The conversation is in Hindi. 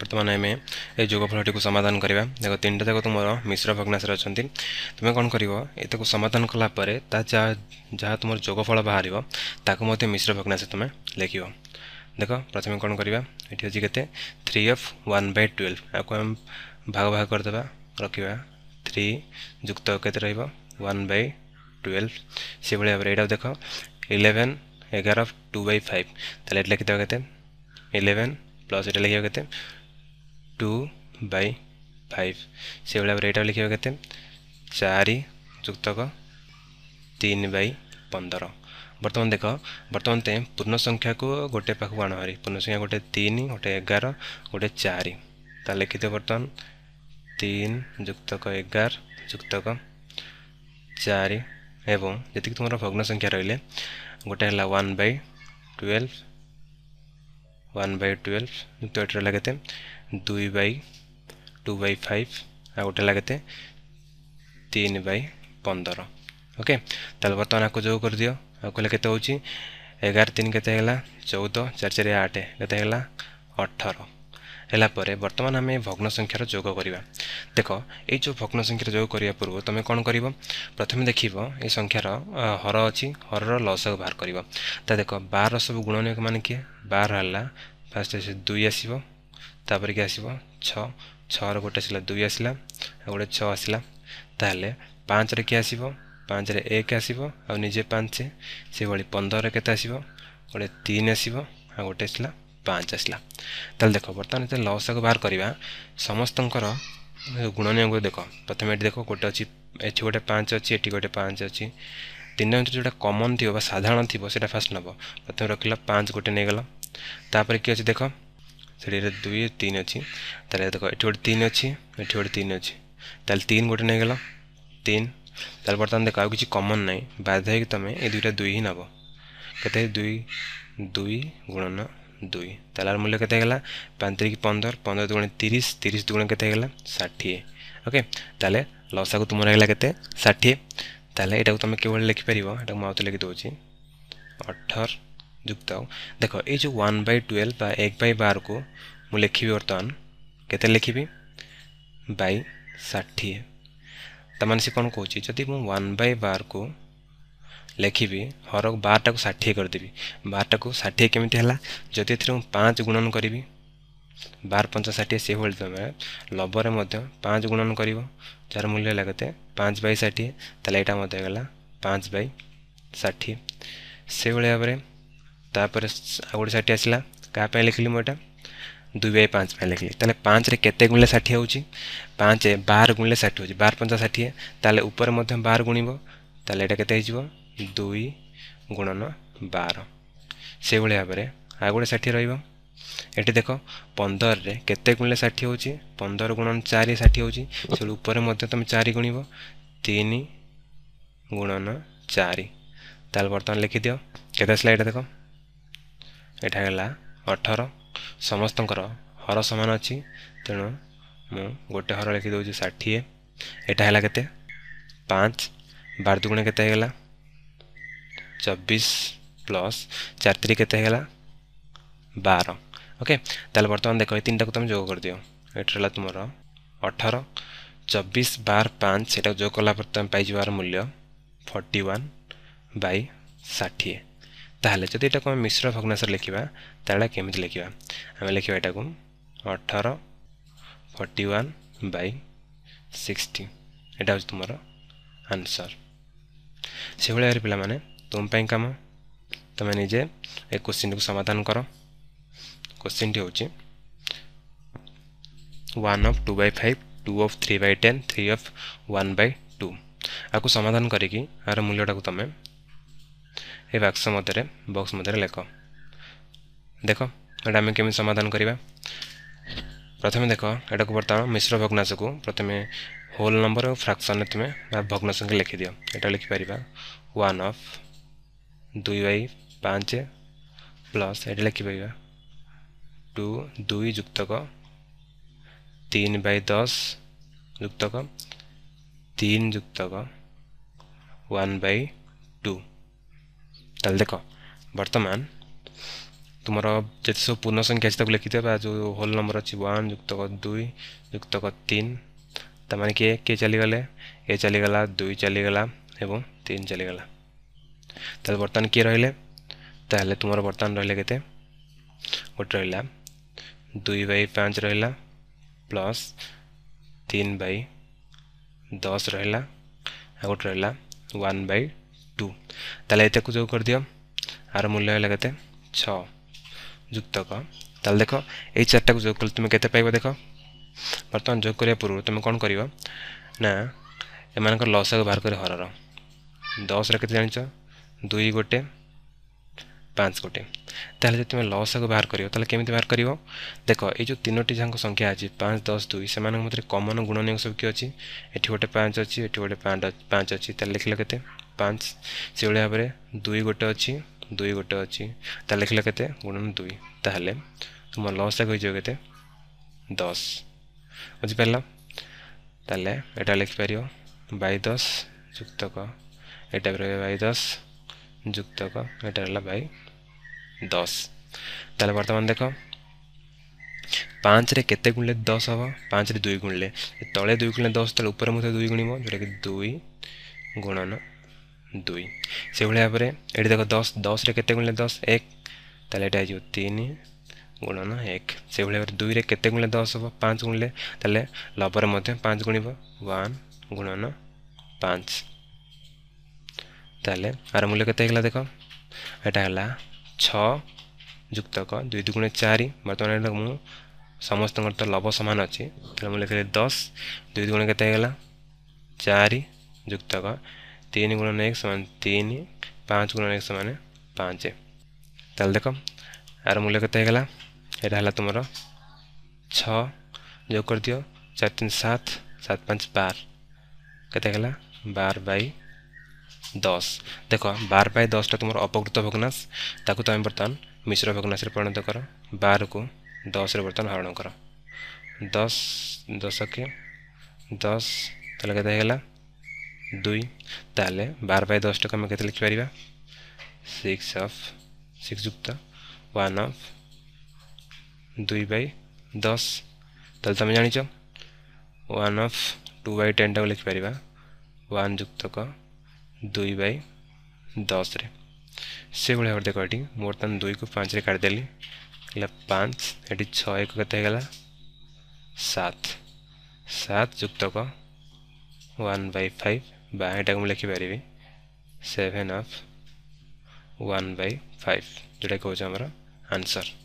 बर्तमान आम ये जोगफल को समाधान करवा देख तीन टाक तुम मिश्र भग्नाश अच्छा तुम्हें कौन कर समाधान कलापर ता जहाँ तुम जोगफल बाहर ताको मिश्र भग्नाश तुम्हें लेख देख प्रथम कौन करवा three of one by twelve आपको आम भाग भाग करदे रखा थ्री युक्त के वन बै ट्वेल्व से भाई भाव यहाँ देख इलेवेन एगार अफ टू बै फाइव तो लिखिदेव के इलेवेन प्लस ये लिखा के टू बै फाइव से भाव यहाँ लिखे के चार युक्तक तीन बै पंदर बर्तमान देख बर्तमान ते पूर्ण संख्या को गोटे पाखक आण भारी पूर्ण संख्या गोटे तीन गोटे एगार गोटे चार लिखित बर्तमान तीन युक्तक एगार युक्तक चार एवं जीत तुम भग्न संख्या रे गोटे है one by twelve one by twelve युक्त रहा के দুই বাই টু বাই ফাইভ ଆଉ ଗୋଟେ ଲାଗେତେ ତିନି ବାଇ ପନ୍ଦର ଓକେ ତାହେଲେ ବର୍ତ୍ତମାନ ଆକୁ ଯୋଗ କରିଦିଅ ଆଉ କହିଲେ କେତେ ହେଉଛି ଏଗାର ତିନି କେତେ ହେଲା ଚଉଦ ଚାରି ଚାରି ଆଠ କେତେ ହେଲା ଅଠର ହେଲା ପରେ ବର୍ତ୍ତମାନ ଆମେ ଭଗ୍ନ ସଂଖ୍ୟାର ଯୋଗ କରିବା ଦେଖ ଏଇ ଯେଉଁ ଭଗ୍ନ ସଂଖ୍ୟାର ଯୋଗ କରିବା ପୂର୍ବରୁ ତୁମେ କ'ଣ କରିବ ପ୍ରଥମେ ଦେଖିବ ଏ ସଂଖ୍ୟାର ହର ଅଛି ହରର ଲସାକୁ ବାହାର କରିବ ତା ଦେଖ ବାରର ସବୁ ଗୁଣନୀୟକ ମାନେ କିଏ ବାର ହେଲା ଫାଷ୍ଟ ଦୁଇ ଆସିବ ତାପରେ କି ଆସିବ ଛଅ ଛଅର ଗୋଟେ ଆସିଲା ଦୁଇ ଆସିଲା ଆଉ ଗୋଟେ ଛଅ ଆସିଲା ତାହେଲେ ପାଞ୍ଚରେ କିଏ ଆସିବ ପାଞ୍ଚରେ ଏକ ଆସିବ ଆଉ ନିଜେ ପାଞ୍ଚ ସେଭଳି ପନ୍ଦରରେ କେତେ ଆସିବ ଗୋଟେ ତିନି ଆସିବ ଆଉ ଗୋଟେ ଆସିଲା ପାଞ୍ଚ ଆସିଲା ତାହେଲେ ଦେଖ ବର୍ତ୍ତମାନ ଯେତେ ଲସ୍ଟାକୁ ବାହାର କରିବା ସମସ୍ତଙ୍କର ଗୁଣନୀୟକୁ ଦେଖ ପ୍ରଥମେ ଏଠି ଦେଖ ଗୋଟେ ଅଛି ଏଠି ଗୋଟେ ପାଞ୍ଚ ଅଛି ଏଠି ଗୋଟେ ପାଞ୍ଚ ଅଛି ତିନି ଅଞ୍ଚଳ ଯେଉଁଟା କମନ୍ ଥିବ ବା ସାଧାରଣ ଥିବ ସେଇଟା ଫାଷ୍ଟ ନେବ ପ୍ରଥମେ ରଖିଲ ପାଞ୍ଚ ଗୋଟେ ନେଇଗଲ ତାପରେ କିଏ ଅଛି ଦେଖ ସେଠି ଦୁଇ ତିନି ଅଛି ତାହେଲେ ଦେଖ ଏଠି ଗୋଟେ ତିନି ଅଛି ଏଠି ଗୋଟେ ତିନି ଅଛି ତାହେଲେ ତିନି ଗୋଟେ ନେଇଗଲ ତିନି ତାହେଲେ ବର୍ତ୍ତମାନ ଦେଖ ଆଉ କିଛି କମନ୍ ନାହିଁ ବାଧ୍ୟ ହେଇକି ତୁମେ ଏ ଦୁଇଟା ଦୁଇ ହିଁ ନେବ କେତେ ଦୁଇ ଦୁଇ ଗୁଣନ ଦୁଇ ତାହେଲେ ଆର ମୂଲ୍ୟ କେତେ ହେଇଗଲା ପାଞ୍ଚ ତିରିକି ପନ୍ଦର ପନ୍ଦର ଦୁଗୁଣେ ତିରିଶ ତିରିଶ ଦୁଗୁଣେ କେତେ ହେଇଗଲା ଷାଠିଏ ଓକେ ତାହେଲେ ଲସାକୁ ତୁମର ହେଇଗଲା କେତେ ଷାଠିଏ ତାହେଲେ ଏଇଟାକୁ ତୁମେ କିଭଳି ଲେଖିପାରିବ ଏଟାକୁ ମୁଁ ଆଉଥରେ ଲେଖିଦେଉଛି ଅଠର ଯୁକ୍ତ ଦେଖ ଏଇ ଯେଉଁ ୱାନ୍ ବାଇ ଟୁଏଲ୍ଭ ବା ଏକ ବାଇ ବାରକୁ ମୁଁ ଲେଖିବି ବର୍ତ୍ତମାନ କେତେ ଲେଖିବି ବାଇ ଷାଠିଏ ତା'ମାନେ ସେ କ'ଣ କହୁଛି ଯଦି ମୁଁ ୱାନ୍ ବାଇ ବାରକୁ ଲେଖିବି ହର ବାରଟାକୁ ଷାଠିଏ କରିଦେବି ବାରଟାକୁ ଷାଠିଏ କେମିତି ହେଲା ଯଦି ଏଥିରେ ମୁଁ ପାଞ୍ଚ ଗୁଣନ କରିବି ବାର ପଞ୍ଚ ଷାଠିଏ ସେଭଳି ତୁମେ ଲବରେ ମଧ୍ୟ ପାଞ୍ଚ ଗୁଣନ କରିବ ଯାହାର ମୂଲ୍ୟ ହେଲା କେତେ ପାଞ୍ଚ ବାଇ ଷାଠିଏ ତାହେଲେ ଏଇଟା ମଧ୍ୟ ହେଇଗଲା ପାଞ୍ଚ ବାଇ ଷାଠିଏ ସେଭଳି ଭାବରେ ତାପରେ ଆଉ ଗୋଟେ ଷାଠିଏ ଆସିଲା କାହା ପାଇଁ ଲେଖିଲି ମୁଁ ଏଇଟା ଦୁଇ ବାଇ ପାଞ୍ଚ ପାଇଁ ଲେଖିଲି ତାହେଲେ ପାଞ୍ଚରେ କେତେ ଗୁଣିଲେ ଷାଠିଏ ହେଉଛି ପାଞ୍ଚ ବାର ଗୁଣିଲେ ଷାଠିଏ ହେଉଛି ବାର ପଞ୍ଚା ଷାଠିଏ ତାହେଲେ ଉପରେ ମଧ୍ୟ ବାର ଗୁଣିବ ତାହେଲେ ଏଇଟା କେତେ ହେଇଯିବ ଦୁଇ ଗୁଣନ ବାର ସେଭଳି ଭାବରେ ଆଉ ଗୋଟେ ଷାଠିଏ ରହିବ ଏଠି ଦେଖ ପନ୍ଦରରେ କେତେ ଗୁଣିଲେ ଷାଠିଏ ହେଉଛି ପନ୍ଦର ଗୁଣନ ଚାରି ଷାଠିଏ ହେଉଛି ସେଭଳି ଉପରେ ମଧ୍ୟ ତୁମେ ଚାରି ଗୁଣିବ ତିନି ଗୁଣନ ଚାରି ତାହେଲେ ବର୍ତ୍ତମାନ ଲେଖିଦିଅ କେତେ ଆସିଲା ଏଇଟା ଦେଖ ଏଇଟା ହେଲା ଅଠର ସମସ୍ତଙ୍କର ହର ସମାନ ଅଛି ତେଣୁ ମୁଁ ଗୋଟେ ହର ଲେଖିଦେଉଛି ଷାଠିଏ ଏଇଟା ହେଲା କେତେ ପାଞ୍ଚ ବାର ଦୁଗୁଣେ କେତେ ହେଇଗଲା ଚବିଶ ପ୍ଲସ୍ ଚାରି ତିରି କେତେ ହେଇଗଲା ବାର ଓକେ ତାହେଲେ ବର୍ତ୍ତମାନ ଦେଖ ଏଇ ତିନିଟାକୁ ତୁମେ ଯୋଗ କରିଦିଅ ଏଇଠି ହେଲା ତୁମର ଅଠର ଚବିଶ ବାର ପାଞ୍ଚ ସେଇଟାକୁ ଯୋଗ କଲା ପରେ ତୁମେ ପାଇଯିବାର ମୂଲ୍ୟ ଫର୍ଟି ୱାନ୍ ବାଇ ଷାଠିଏ তাহলে জেটা কো মিশ্র ভগ্নাংশ লিখিবা তাড়া কেমি লিখিবা আমি লিখিবা এটা কো 18 41 বাই 60 এটা হছ তোমার आंसर সেহলে আর পিলা মানে তোম পাই কামা তমে নিজে এই কোশ্চেন কে সমাধান করো কোশ্চেন টি হছে 1 অফ 2/5 2 অফ 3/10 3 অফ 1/2 আকু সমাধান করে কি আর মূল্যটা কো তমে ये बाक्स मत बक्स मत लेख देख ये आम के समाधान करवा प्रथम देख एटा को बर्तमान मिश्र भग्नाश को प्रथम होल नंबर और फ्राक्शन में तुम्हें भग्न संख्या लिखिद यहाँ लिखिपर वन अफ दुई वाई पाँच प्लस ये लिखिपर टू दुई जुक्तक तीन बै दस जुक्तक तीन जुक्तक वन बै टू ताल देख बर्तमान तुम जिते सब पूर्ण संख्या अच्छी लिखी जो होल नंबर अच्छी वन युक्तक दुई युक्तक तीन तम मैंने किए किए चलीगले ए चलीगला दुई चलीगला तीन चलीगला तो बर्तमान किए रे तुम बर्तमान रे गोटे रहा दुई बै पाँच रहा प्लस तीन बै दस रहा गोटे रहा वन बै তাহলে এটাকে যোগ করে দিও আর মূল্য হলে কেতে ছ যুক্ত ক তাহলে দেখ এই চারটাকে যোগ করলে তুমি কেতে পাইব দেখ বর্তমান যোগ করা পূর্ব তুমি কোণ করিব না এমানকর লসাকে বাহার করে হরর দশরে কেতে জানিছ দুই গোটে পাঁচ গোটে তাহলে যদি তুমি লসাকে বাহার করিব তাহলে কেমি বাহার করিব দেখ এই যে তিনোটি যাঙ্ক সংখ্যা আছে পাঁচ দশ দুই সে মধ্যে কমন গুণনীয় সব কি অছি এটি গোটে পাঁচ অছি এটি গোটে পাঁচ অছি তাহলে লিখিল কেতে ପାଞ୍ଚ ସେଭଳି ଭାବରେ ଦୁଇ ଗୋଟେ ଅଛି ଦୁଇ ଗୋଟେ ଅଛି ତାହେଲେ ଲେଖିଲା କେତେ ଗୁଣନ ଦୁଇ ତାହେଲେ ତୁମ ଲସ୍ଟା କହିଯିବ କେତେ ଦଶ ବୁଝିପାରିଲ ତାହେଲେ ଏଇଟା ଲେଖିପାରିବ ବାଇ ଦଶ ଯୁକ୍ତକ ଏଇଟା ବି ରହିବ ବାଇ ଦଶ ଯୁକ୍ତକ ଏଇଟା ରହିଲା ବାଇ ଦଶ ତାହେଲେ ବର୍ତ୍ତମାନ ଦେଖ ପାଞ୍ଚରେ କେତେ ଗୁଣିଲେ ଦଶ ହେବ ପାଞ୍ଚରେ ଦୁଇ ଗୁଣିଲେ ତଳେ ଦୁଇ ଗୁଣିଲେ ଦଶ ତଳେ ଉପରେ ମଧ୍ୟ ଦୁଇ ଗୁଣିବ ଯେଉଁଟାକି ଦୁଇ ଗୁଣନ দুই সেভাবে ভাবে এটি দেখ দশ দশরে কেতে গুণলে দশ এক তাহলে এটা হয়ে তিন গুণন এক সেভাবে ভাবে দুইরে কেতে গুণলে দশ হব পাঁচ গুণলে তাহলে লবরে মধ্যে পাঁচ গুণব ওয়ান গুণন পাঁচ তাহলে আর মূল্য কেতে হয়ে দেখ এটা হল ছ যুক্তক দুই দুগুণে চারি বর্তমানে মু ସମସ୍ତଙ୍କର ତ ଲବ ସମାନ ଅଛି ତେଣୁ ମୁଁ ଲେଖିଲି ଦଶ ଦୁଇ ଗୁଣ କେତେ ହେଇଗଲା ଚାରି ଯୁକ୍ତକ तीन गुणन एक सामान तीन पाँच गुणन एक सामान पाँच तेल देख यार मूल्य केगला यहाँ है तुम छ जो कर दियो चार तीन सात सात पाँच बार केगला बार बै दस देख बार बै दसटा तुम अपकृत भग्नाश ताकू तुम तो बर्तमान मिश्र भग्नाश्रे परिणत कर बार को दस रे बर्तमान हरण कर दस दस के दस तेल कैसे दुई ताल बार बै दस टाक आम लिखिपर सिक्स अफ सिक्स जुक्त वन अफ दुई बै दस तेल तुम जाच one of two by ten टाक लिखिपर वन जुक्तक दुई बै दस रे से भाई भाव देख ये बर्तमान दुई को पाँच काटिदेली पाँच ये ଏଠି ଛଅ ଏକ କେତେ ହେଇଗଲା ସାତ वन बै फाइव यहाँ लिखिपर सेवेन अफ वाई फाइव जोटा कौन आंसर